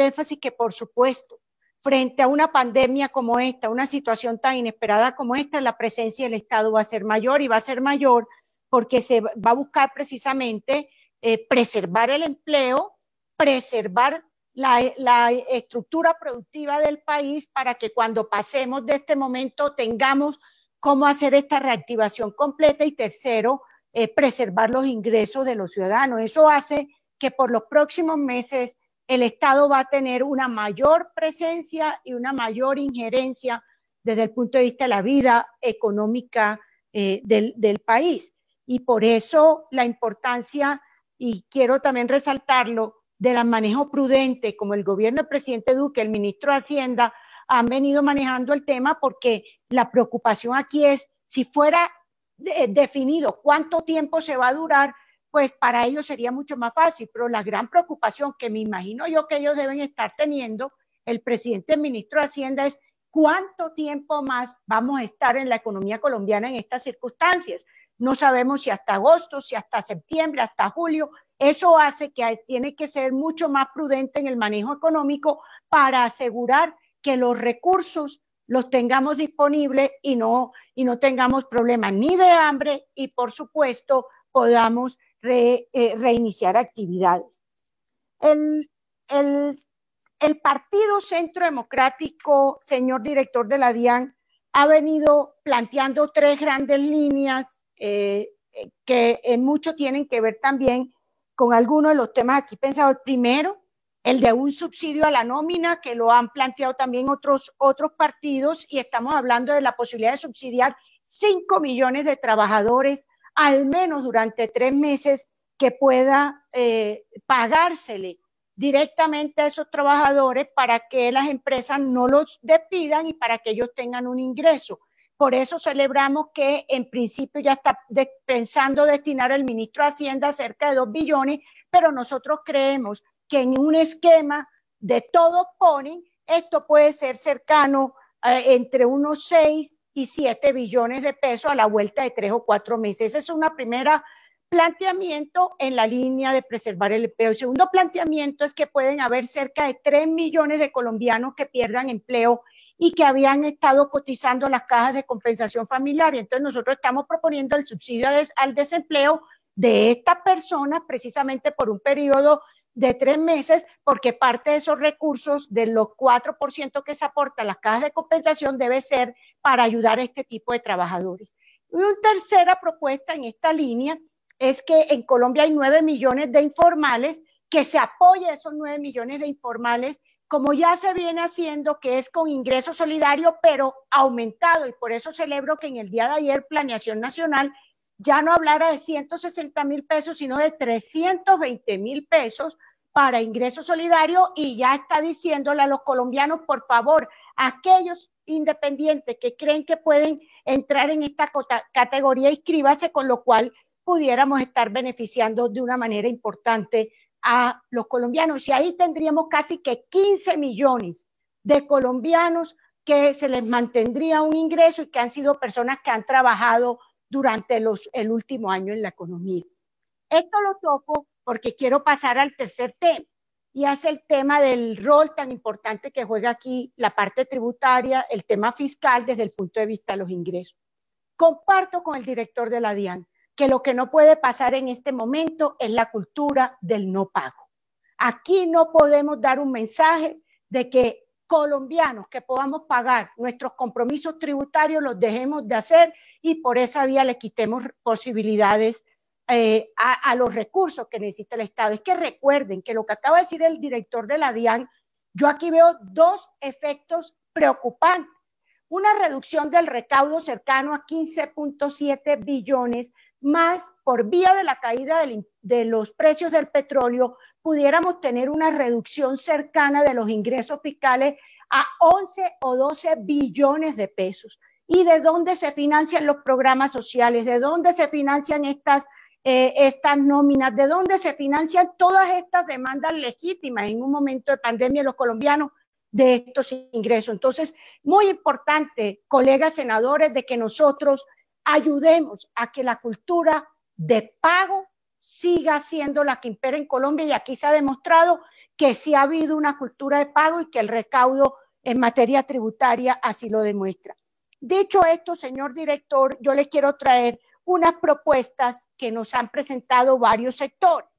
énfasis que, por supuesto, frente a una pandemia como esta, una situación tan inesperada como esta, la presencia del Estado va a ser mayor y va a ser mayor porque se va a buscar precisamente eh, preservar el empleo, preservar la, la, estructura productiva del país para que cuando pasemos de este momento tengamos cómo hacer esta reactivación completa y tercero, eh, preservar los ingresos de los ciudadanos. Eso hace que por los próximos meses el Estado va a tener una mayor presencia y una mayor injerencia desde el punto de vista de la vida económica eh, del, país. Y por eso la importancia, y quiero también resaltarlo, del manejo prudente, como el gobierno del presidente Duque, el ministro de Hacienda, han venido manejando el tema porque la preocupación aquí es si fuera eh, definido cuánto tiempo se va a durar, pues para ellos sería mucho más fácil, pero la gran preocupación que me imagino yo que ellos deben estar teniendo, el presidente, el ministro de Hacienda, es cuánto tiempo más vamos a estar en la economía colombiana en estas circunstancias. No sabemos si hasta agosto, si hasta septiembre, hasta julio. Eso hace que tiene que ser mucho más prudente en el manejo económico para asegurar que los recursos los tengamos disponibles y no, y no tengamos problemas ni de hambre y, por supuesto, podamos eh, reiniciar actividades. El, el, Partido Centro Democrático, señor director de la DIAN, ha venido planteando tres grandes líneas eh, eh, que en mucho tienen que ver también con algunos de los temas aquí pensados. primero, el de un subsidio a la nómina, que lo han planteado también otros, otros partidos, y estamos hablando de la posibilidad de subsidiar 5 millones de trabajadores al menos durante tres meses que pueda eh, pagársele directamente a esos trabajadores para que las empresas no los despidan y para que ellos tengan un ingreso. Por eso celebramos que en principio ya está pensando destinar el ministro de Hacienda cerca de dos billones, pero nosotros creemos que en un esquema de todo ponen, esto puede ser cercano eh, entre unos seis, y 7 billones de pesos a la vuelta de tres o cuatro meses. Ese es un primer planteamiento en la línea de preservar el empleo. El segundo planteamiento es que pueden haber cerca de 3 millones de colombianos que pierdan empleo y que habían estado cotizando las cajas de compensación familiar. Entonces nosotros estamos proponiendo el subsidio al desempleo de estas personas precisamente por un periodo de tres meses, porque parte de esos recursos, de los 4% que se aporta a las cajas de compensación, debe ser para ayudar a este tipo de trabajadores. Y una tercera propuesta en esta línea es que en Colombia hay 9 millones de informales, que se apoye a esos 9 millones de informales, como ya se viene haciendo, que es con ingreso solidario, pero aumentado. Y por eso celebro que en el día de ayer Planeación Nacional ya no hablara de 160 mil pesos, sino de 320 mil pesos para ingreso solidario y ya está diciéndole a los colombianos, por favor, aquellos independientes que creen que pueden entrar en esta categoría, inscríbase, con lo cual pudiéramos estar beneficiando de una manera importante a los colombianos. Y ahí tendríamos casi que 15 millones de colombianos que se les mantendría un ingreso y que han sido personas que han trabajado durante los, el último año en la economía. Esto lo toco porque quiero pasar al tercer tema, y es el tema del rol tan importante que juega aquí la parte tributaria, el tema fiscal desde el punto de vista de los ingresos. Comparto con el director de la DIAN que lo que no puede pasar en este momento es la cultura del no pago. Aquí no podemos dar un mensaje de que colombianos que podamos pagar nuestros compromisos tributarios los dejemos de hacer y por esa vía le quitemos posibilidades eh, a, a, los recursos que necesita el Estado. Es que recuerden que lo que acaba de decir el director de la DIAN, yo aquí veo dos efectos preocupantes. Una reducción del recaudo cercano a 15.7 billones más por vía de la caída de los precios del petróleo, pudiéramos tener una reducción cercana de los ingresos fiscales a 11 o 12 billones de pesos. ¿Y de dónde se financian los programas sociales? ¿De dónde se financian estas, eh, estas nóminas? ¿De dónde se financian todas estas demandas legítimas en un momento de pandemia los colombianos? de estos ingresos. Entonces, muy importante, colegas senadores, de que nosotros ayudemos a que la cultura de pago siga siendo la que impera en Colombia y aquí se ha demostrado que sí ha habido una cultura de pago y que el recaudo en materia tributaria así lo demuestra. Dicho esto, señor director, yo les quiero traer unas propuestas que nos han presentado varios sectores.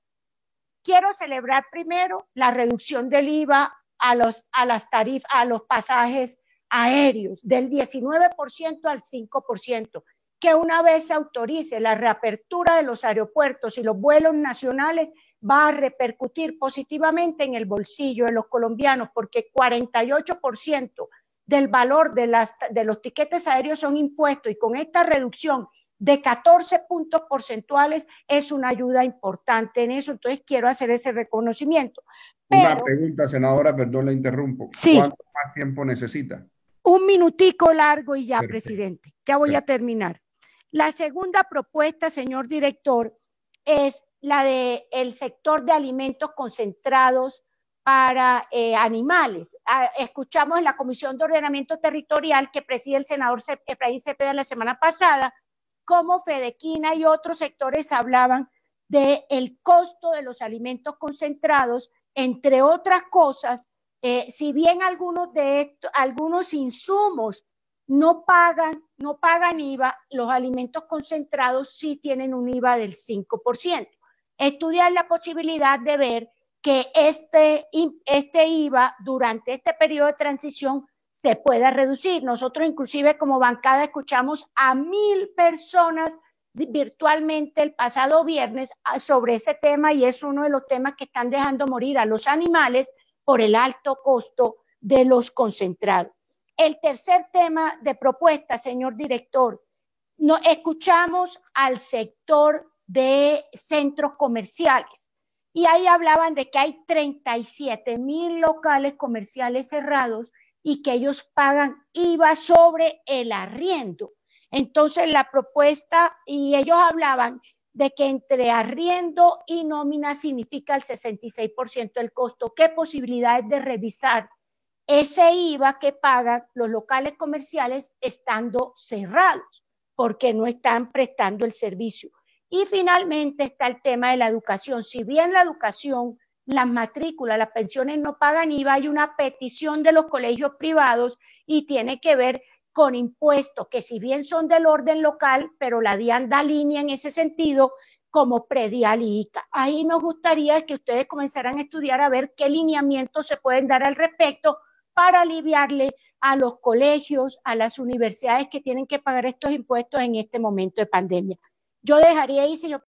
Quiero celebrar primero la reducción del IVA a, los, a las tarifas, a los pasajes aéreos del 19% al 5% que una vez se autorice la reapertura de los aeropuertos y los vuelos nacionales, va a repercutir positivamente en el bolsillo de los colombianos, porque 48% del valor de, las, de los tiquetes aéreos son impuestos y con esta reducción de 14 puntos porcentuales es una ayuda importante en eso. Entonces quiero hacer ese reconocimiento. una pregunta, senadora, perdón, la interrumpo. ¿Cuánto más tiempo necesita? Un minutico largo y ya, presidente. Ya voy a terminar. La segunda propuesta, señor director, es la del sector de alimentos concentrados para eh, animales. Ah, escuchamos en la Comisión de Ordenamiento Territorial que preside el senador Efraín Cepeda la semana pasada, cómo Fedequina y otros sectores hablaban del costo de los alimentos concentrados, entre otras cosas, eh, si bien algunos, de estos, algunos insumos no pagan, no pagan IVA, los alimentos concentrados sí tienen un IVA del 5%. Estudiar la posibilidad de ver que este, este IVA durante este periodo de transición se pueda reducir. Nosotros inclusive como bancada escuchamos a mil personas virtualmente el pasado viernes ah, sobre ese tema y es uno de los temas que están dejando morir a los animales por el alto costo de los concentrados. El tercer tema de propuesta, señor director, no, escuchamos al sector de centros comerciales y ahí hablaban de que hay 37 mil locales comerciales cerrados y que ellos pagan IVA sobre el arriendo. Entonces la propuesta, y ellos hablaban de que entre arriendo y nómina significa el 66% del costo. ¿Qué posibilidades de revisar ese IVA que pagan los locales comerciales estando cerrados, porque no están prestando el servicio. Y finalmente está el tema de la educación. Si bien la educación, las matrículas, las pensiones no pagan IVA, hay una petición de los colegios privados y tiene que ver con impuestos que si bien son del orden local, pero la DIAN da línea en ese sentido como predial y ICA. Ahí nos gustaría que ustedes comenzaran a estudiar a ver qué lineamientos se pueden dar al respecto para aliviarle a los colegios, a las universidades que tienen que pagar estos impuestos en este momento de pandemia. Yo dejaría ahí, señor.